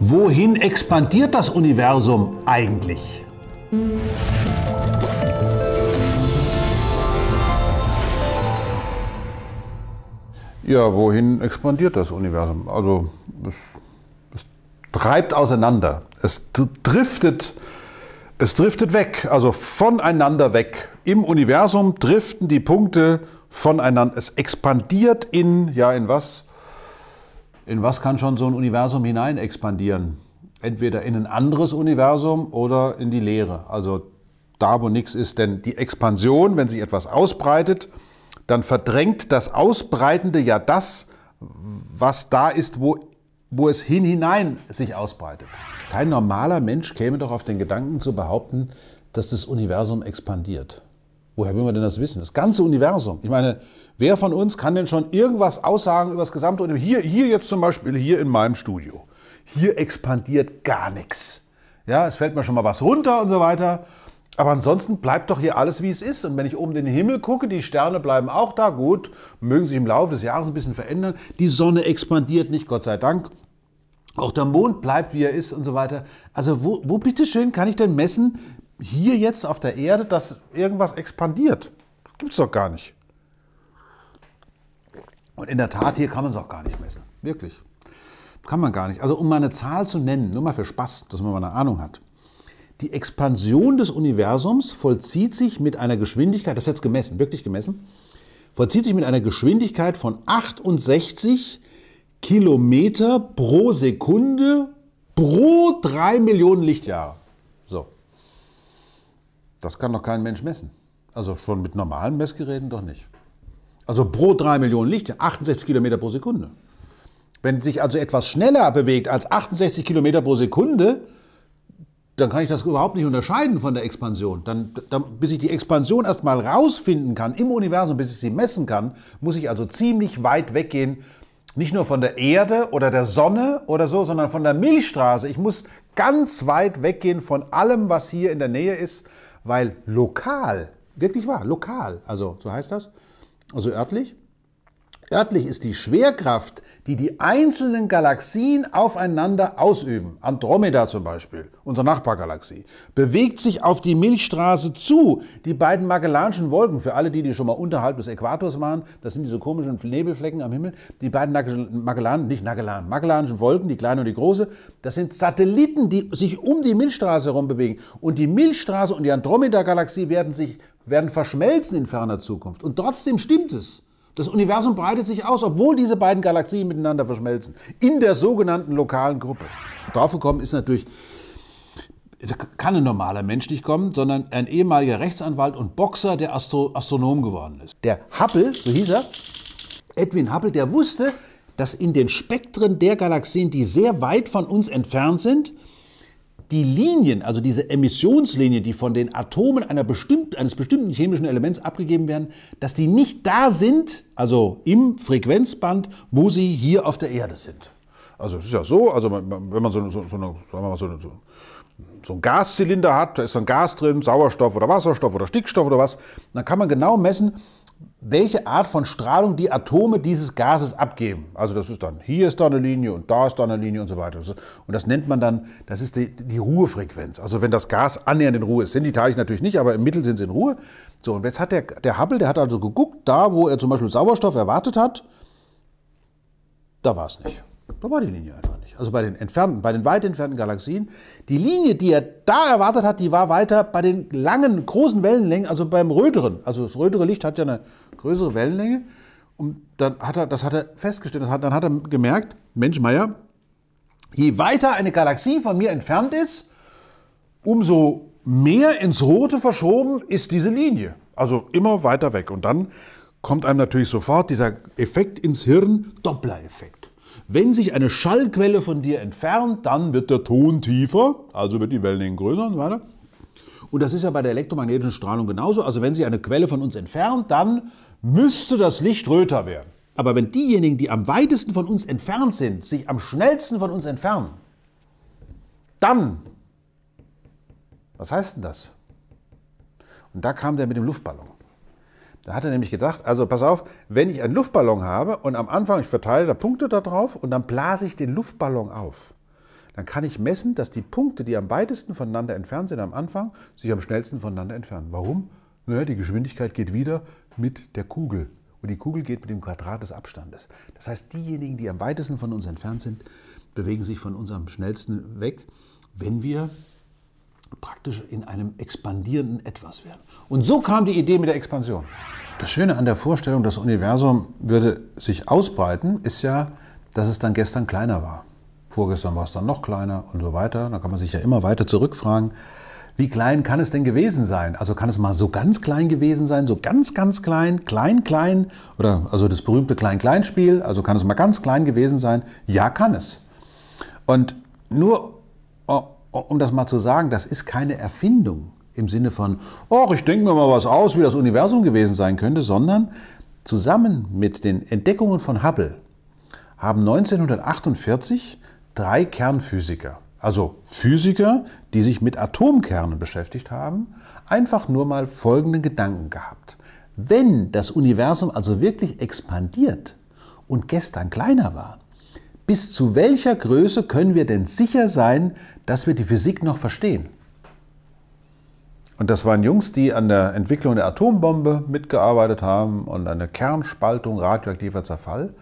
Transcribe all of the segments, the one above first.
Wohin expandiert das Universum eigentlich? Ja, wohin expandiert das Universum? Also es, es treibt auseinander. Es driftet, es driftet weg, also voneinander weg. Im Universum driften die Punkte voneinander. Es expandiert in, ja, in was? in was kann schon so ein Universum hinein expandieren? Entweder in ein anderes Universum oder in die Leere. Also da, wo nichts ist. Denn die Expansion, wenn sich etwas ausbreitet, dann verdrängt das Ausbreitende ja das, was da ist, wo, wo es hin hinein sich ausbreitet. Kein normaler Mensch käme doch auf den Gedanken zu behaupten, dass das Universum expandiert. Woher will man denn das wissen? Das ganze Universum. Ich meine, wer von uns kann denn schon irgendwas aussagen über das gesamte Universum? Hier, hier jetzt zum Beispiel, hier in meinem Studio. Hier expandiert gar nichts. Ja, es fällt mir schon mal was runter und so weiter. Aber ansonsten bleibt doch hier alles, wie es ist. Und wenn ich oben in den Himmel gucke, die Sterne bleiben auch da. Gut, mögen sich im Laufe des Jahres ein bisschen verändern. Die Sonne expandiert nicht, Gott sei Dank. Auch der Mond bleibt, wie er ist und so weiter. Also wo, wo bitteschön kann ich denn messen, hier jetzt auf der Erde, dass irgendwas expandiert. Das gibt es doch gar nicht. Und in der Tat, hier kann man es auch gar nicht messen. Wirklich. Kann man gar nicht. Also um mal eine Zahl zu nennen, nur mal für Spaß, dass man mal eine Ahnung hat. Die Expansion des Universums vollzieht sich mit einer Geschwindigkeit, das ist jetzt gemessen, wirklich gemessen, vollzieht sich mit einer Geschwindigkeit von 68 Kilometer pro Sekunde pro drei Millionen Lichtjahre. Das kann doch kein Mensch messen. Also schon mit normalen Messgeräten doch nicht. Also pro 3 Millionen Lichtjahre, 68 Kilometer pro Sekunde. Wenn sich also etwas schneller bewegt als 68 Kilometer pro Sekunde, dann kann ich das überhaupt nicht unterscheiden von der Expansion. Dann, dann, bis ich die Expansion erstmal rausfinden kann im Universum, bis ich sie messen kann, muss ich also ziemlich weit weggehen. Nicht nur von der Erde oder der Sonne oder so, sondern von der Milchstraße. Ich muss ganz weit weggehen von allem, was hier in der Nähe ist, weil lokal, wirklich wahr, lokal, also so heißt das, also örtlich, Örtlich ist die Schwerkraft, die die einzelnen Galaxien aufeinander ausüben, Andromeda zum Beispiel, unsere Nachbargalaxie, bewegt sich auf die Milchstraße zu. Die beiden Magellanischen Wolken, für alle die, die schon mal unterhalb des Äquators waren, das sind diese komischen Nebelflecken am Himmel, die beiden Magellan, nicht Magellan, Magellanschen Wolken, die kleine und die große, das sind Satelliten, die sich um die Milchstraße herum bewegen. Und die Milchstraße und die Andromeda-Galaxie werden sich werden verschmelzen in ferner Zukunft. Und trotzdem stimmt es. Das Universum breitet sich aus, obwohl diese beiden Galaxien miteinander verschmelzen. In der sogenannten lokalen Gruppe. Draufgekommen ist natürlich, kann ein normaler Mensch nicht kommen, sondern ein ehemaliger Rechtsanwalt und Boxer, der Astro Astronom geworden ist. Der Hubble, so hieß er, Edwin Hubble, der wusste, dass in den Spektren der Galaxien, die sehr weit von uns entfernt sind, die Linien, also diese Emissionslinien, die von den Atomen bestimmten, eines bestimmten chemischen Elements abgegeben werden, dass die nicht da sind, also im Frequenzband, wo sie hier auf der Erde sind. Also es ist ja so, also wenn man so, so, so eine, sagen wir mal so, eine, so einen Gaszylinder hat, da ist ein Gas drin, Sauerstoff oder Wasserstoff oder Stickstoff oder was, dann kann man genau messen, welche Art von Strahlung die Atome dieses Gases abgeben. Also das ist dann, hier ist da eine Linie und da ist da eine Linie und so weiter. Und das nennt man dann, das ist die, die Ruhefrequenz. Also wenn das Gas annähernd in Ruhe ist, sind die Teilchen natürlich nicht, aber im Mittel sind sie in Ruhe. So, und jetzt hat der, der Hubble, der hat also geguckt, da wo er zum Beispiel Sauerstoff erwartet hat, da war es nicht. Da war die Linie einfach also bei den entfernten, bei den weit entfernten Galaxien. Die Linie, die er da erwartet hat, die war weiter bei den langen, großen Wellenlängen, also beim röteren. Also das rötere Licht hat ja eine größere Wellenlänge. Und dann hat er, das hat er festgestellt, hat, dann hat er gemerkt, Mensch, Meier, je weiter eine Galaxie von mir entfernt ist, umso mehr ins Rote verschoben ist diese Linie. Also immer weiter weg. Und dann kommt einem natürlich sofort dieser Effekt ins Hirn, Doppler-Effekt. Wenn sich eine Schallquelle von dir entfernt, dann wird der Ton tiefer, also wird die Wellenlänge größer und so weiter. Und das ist ja bei der elektromagnetischen Strahlung genauso. Also wenn sich eine Quelle von uns entfernt, dann müsste das Licht röter werden. Aber wenn diejenigen, die am weitesten von uns entfernt sind, sich am schnellsten von uns entfernen, dann, was heißt denn das? Und da kam der mit dem Luftballon. Da hat er nämlich gedacht, also pass auf, wenn ich einen Luftballon habe und am Anfang, ich verteile da Punkte da drauf und dann blase ich den Luftballon auf, dann kann ich messen, dass die Punkte, die am weitesten voneinander entfernt sind am Anfang, sich am schnellsten voneinander entfernen. Warum? Naja, die Geschwindigkeit geht wieder mit der Kugel. Und die Kugel geht mit dem Quadrat des Abstandes. Das heißt, diejenigen, die am weitesten von uns entfernt sind, bewegen sich von uns am schnellsten weg, wenn wir praktisch in einem expandierenden Etwas werden. Und so kam die Idee mit der Expansion. Das Schöne an der Vorstellung, das Universum würde sich ausbreiten, ist ja, dass es dann gestern kleiner war. Vorgestern war es dann noch kleiner und so weiter. Da kann man sich ja immer weiter zurückfragen, wie klein kann es denn gewesen sein? Also kann es mal so ganz klein gewesen sein, so ganz, ganz klein, klein, klein oder also das berühmte Klein-Klein-Spiel, also kann es mal ganz klein gewesen sein? Ja, kann es. Und nur um das mal zu sagen, das ist keine Erfindung im Sinne von, oh, ich denke mir mal was aus, wie das Universum gewesen sein könnte, sondern zusammen mit den Entdeckungen von Hubble haben 1948 drei Kernphysiker, also Physiker, die sich mit Atomkernen beschäftigt haben, einfach nur mal folgenden Gedanken gehabt. Wenn das Universum also wirklich expandiert und gestern kleiner war, bis zu welcher Größe können wir denn sicher sein, dass wir die Physik noch verstehen? Und das waren Jungs, die an der Entwicklung der Atombombe mitgearbeitet haben und an der Kernspaltung radioaktiver Zerfall.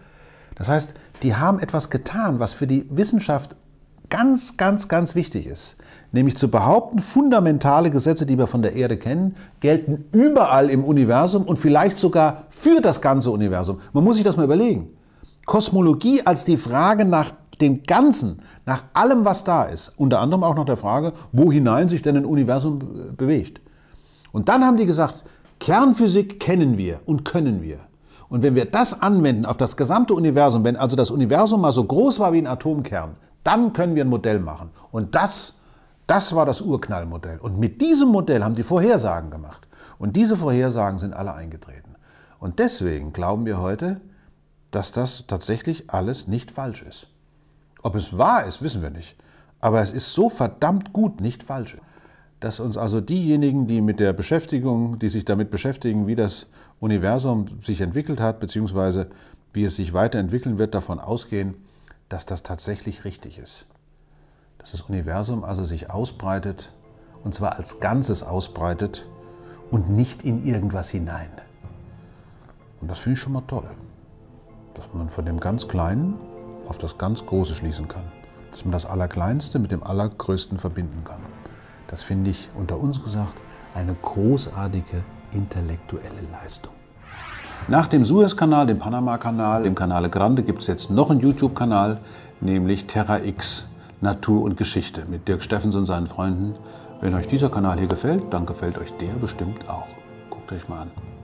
Das heißt, die haben etwas getan, was für die Wissenschaft ganz, ganz, ganz wichtig ist. Nämlich zu behaupten, fundamentale Gesetze, die wir von der Erde kennen, gelten überall im Universum und vielleicht sogar für das ganze Universum. Man muss sich das mal überlegen. Kosmologie als die Frage nach dem Ganzen, nach allem, was da ist, unter anderem auch nach der Frage, wo hinein sich denn ein Universum bewegt. Und dann haben die gesagt, Kernphysik kennen wir und können wir. Und wenn wir das anwenden auf das gesamte Universum, wenn also das Universum mal so groß war wie ein Atomkern, dann können wir ein Modell machen. Und das, das war das Urknallmodell. Und mit diesem Modell haben die Vorhersagen gemacht. Und diese Vorhersagen sind alle eingetreten. Und deswegen glauben wir heute, dass das tatsächlich alles nicht falsch ist. Ob es wahr ist, wissen wir nicht. Aber es ist so verdammt gut nicht falsch, dass uns also diejenigen, die mit der Beschäftigung, die sich damit beschäftigen, wie das Universum sich entwickelt hat, beziehungsweise wie es sich weiterentwickeln wird, davon ausgehen, dass das tatsächlich richtig ist. Dass das Universum also sich ausbreitet, und zwar als Ganzes ausbreitet und nicht in irgendwas hinein. Und das finde ich schon mal toll dass man von dem ganz Kleinen auf das ganz Große schließen kann. Dass man das Allerkleinste mit dem Allergrößten verbinden kann. Das finde ich unter uns gesagt eine großartige intellektuelle Leistung. Nach dem Suezkanal, dem Panama-Kanal, dem Kanale Grande gibt es jetzt noch einen YouTube-Kanal, nämlich Terra X Natur und Geschichte mit Dirk Steffens und seinen Freunden. Wenn euch dieser Kanal hier gefällt, dann gefällt euch der bestimmt auch. Guckt euch mal an.